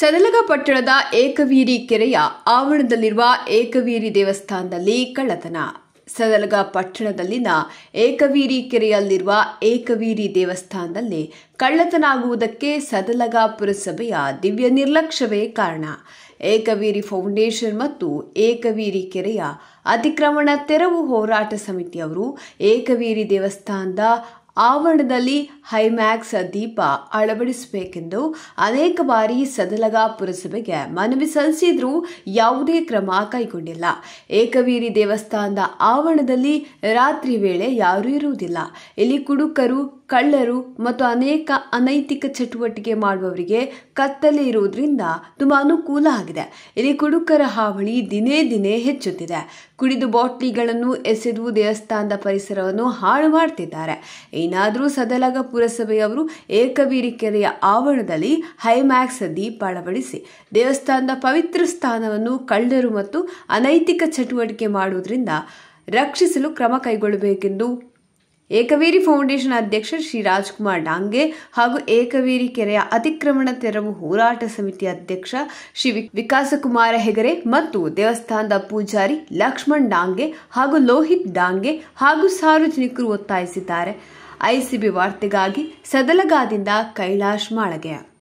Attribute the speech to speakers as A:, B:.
A: ಸದಲಗಪಟ್ಟಣದ ಏಕವೀರಿ ಕೆರೆಯ ಆವರಣದಲ್ಲಿರುವ ಏಕವೀರಿ ದೇವಸ್ಥಾನದಲ್ಲಿ ಕಳ್ಳತನ ಸದಲಗ ಪಟ್ಟಣದಲ್ಲಿನ ಏಕವೀರಿ ಕೆರೆಯಲ್ಲಿರುವ ಏಕವೀರಿ ದೇವಸ್ಥಾನದಲ್ಲಿ ಕಳ್ಳತನ ಆಗುವುದಕ್ಕೆ ಸದಲಗ ಪುರಸಭೆಯ ದಿವ್ಯ ನಿರ್ಲಕ್ಷ್ಯವೇ ಕಾರಣ ಏಕವೀರಿ ಫೌಂಡೇಶನ್ ಮತ್ತು ಏಕವೀರಿ ಕೆರೆಯ ಅತಿಕ್ರಮಣ ತೆರವು ಹೋರಾಟ ಸಮಿತಿಯವರು ಏಕವೀರಿ ದೇವಸ್ಥಾನದ ಆವರಣದಲ್ಲಿ ಹೈಮ್ಯಾಕ್ಸ್ ದೀಪ ಅಳವಡಿಸಬೇಕೆಂದು ಅನೇಕ ಬಾರಿ ಸದಲಗ ಪುರಸಭೆಗೆ ಮನವಿ ಸಲ್ಲಿಸಿದ್ರೂ ಯಾವುದೇ ಕ್ರಮ ಕೈಗೊಂಡಿಲ್ಲ ಏಕವೀರಿ ದೇವಸ್ಥಾನದ ಆವರಣದಲ್ಲಿ ರಾತ್ರಿ ವೇಳೆ ಯಾರೂ ಇರುವುದಿಲ್ಲ ಇಲ್ಲಿ ಕುಡುಕರು ಕಳ್ಳರು ಮತ್ತು ಅನೇಕ ಅನೈತಿಕ ಚಟುವಟಿಕೆ ಮಾಡುವವರಿಗೆ ಕತ್ತಲೆ ಇರುವುದರಿಂದ ತುಂಬ ಅನುಕೂಲ ಆಗಿದೆ ಇಲ್ಲಿ ಕುಡುಕರ ಹಾವಳಿ ದಿನೇ ದಿನೇ ಹೆಚ್ಚುತ್ತಿದೆ ಕುಡಿದು ಬಾಟ್ಲಿಗಳನ್ನು ಎಸೆದು ದೇವಸ್ಥಾನದ ಪರಿಸರವನ್ನು ಹಾಳು ಮಾಡ್ತಿದ್ದಾರೆ ಏನಾದರೂ ಸದಲಗ ಪುರಸಭೆಯವರು ಕೆರೆಯ ಆವರಣದಲ್ಲಿ ಹೈಮ್ಯಾಕ್ಸ್ ದೀಪ ಅಳವಡಿಸಿ ದೇವಸ್ಥಾನದ ಪವಿತ್ರ ಸ್ಥಾನವನ್ನು ಕಳ್ಳರು ಮತ್ತು ಅನೈತಿಕ ಚಟುವಟಿಕೆ ಮಾಡುವುದರಿಂದ ರಕ್ಷಿಸಲು ಕ್ರಮ ಕೈಗೊಳ್ಳಬೇಕೆಂದು ಏಕವೀರಿ ಫೌಂಡೇಶನ್ ಅಧ್ಯಕ್ಷ ಶ್ರೀ ರಾಜ್ಕುಮಾರ್ ಡಾಂಗೆ ಹಾಗೂ ಏಕವೀರಿ ಕೆರೆಯ ಅತಿಕ್ರಮಣ ತೆರವು ಹೋರಾಟ ಸಮಿತಿ ಅಧ್ಯಕ್ಷ ಶ್ರೀ ವಿಕಾಸಕುಮಾರ ಹೆಗರೆ ಮತ್ತು ದೇವಸ್ಥಾನದ ಪೂಜಾರಿ ಲಕ್ಷ್ಮಣ್ ಡಾಂಗೆ ಹಾಗೂ ಲೋಹಿತ್ ಡಾಂಗೆ ಹಾಗೂ ಸಾರ್ವಜನಿಕರು ಒತ್ತಾಯಿಸಿದ್ದಾರೆ ಐಸಿಬಿ ವಾರ್ತೆಗಾಗಿ ಸದಲಗಾದಿಂದ ಕೈಲಾಶ್ ಮಾಳಗೆಯ